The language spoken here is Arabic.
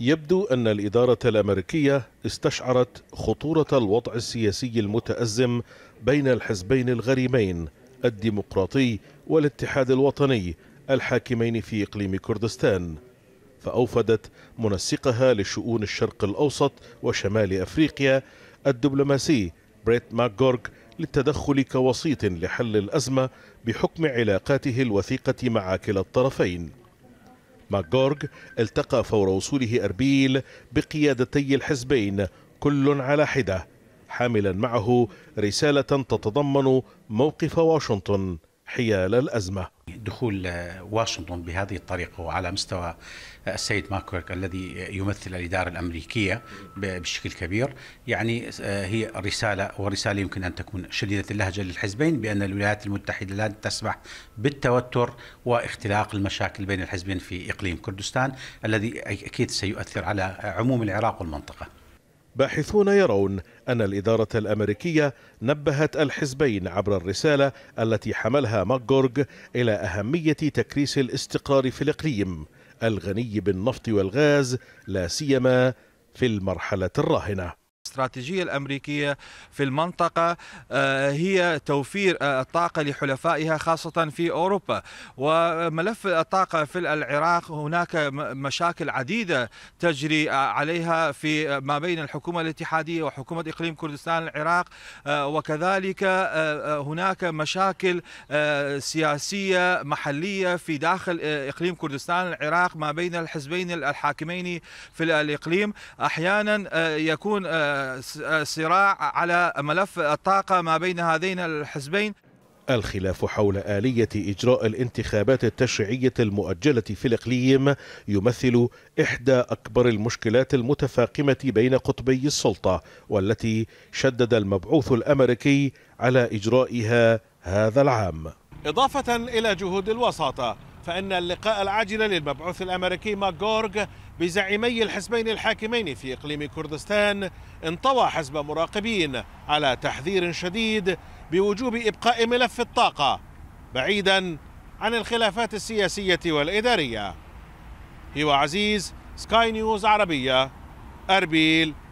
يبدو أن الإدارة الأمريكية استشعرت خطورة الوضع السياسي المتأزم بين الحزبين الغريمين الديمقراطي والاتحاد الوطني الحاكمين في إقليم كردستان فأوفدت منسقها لشؤون الشرق الأوسط وشمال أفريقيا الدبلوماسي بريت ماكغورغ للتدخل كوسيط لحل الأزمة بحكم علاقاته الوثيقة مع كلا الطرفين ماكغورغ التقى فور وصوله أربيل بقيادتي الحزبين كل على حدة حاملا معه رسالة تتضمن موقف واشنطن حيال الأزمة دخول آه، واشنطن بهذه الطريقة وعلى مستوى آه، السيد ماكورك الذي يمثل الإدارة الأمريكية بشكل كبير يعني آه، هي رسالة ورسالة يمكن أن تكون شديدة اللهجة للحزبين بأن الولايات المتحدة لا تسمح بالتوتر واختلاق المشاكل بين الحزبين في إقليم كردستان الذي أكيد سيؤثر على عموم العراق والمنطقة باحثون يرون أن الإدارة الأمريكية نبهت الحزبين عبر الرسالة التي حملها ماكغورغ إلى أهمية تكريس الاستقرار في الإقليم الغني بالنفط والغاز لا سيما في المرحلة الراهنة الاستراتيجية الأمريكية في المنطقة آه، هي توفير آه، الطاقة لحلفائها خاصة في أوروبا وملف الطاقة في العراق هناك مشاكل عديدة تجري آه، عليها في ما بين الحكومة الاتحادية وحكومة إقليم كردستان العراق وكذلك هناك مشاكل سياسية محلية في داخل إقليم كردستان العراق ما بين الحزبين الحاكمين في الإقليم أحيانا يكون آه، صراع على ملف الطاقة ما بين هذين الحزبين الخلاف حول آلية إجراء الانتخابات التشريعية المؤجلة في الإقليم يمثل إحدى أكبر المشكلات المتفاقمة بين قطبي السلطة والتي شدد المبعوث الأمريكي على إجرائها هذا العام إضافة إلى جهود الوساطة فإن اللقاء العاجل للمبعوث الأمريكي ماك جورج بزعيمي الحزبين الحاكمين في إقليم كردستان انطوى حزب مراقبين على تحذير شديد بوجوب إبقاء ملف الطاقة بعيدا عن الخلافات السياسية والإدارية هو عزيز سكاي نيوز عربية أربيل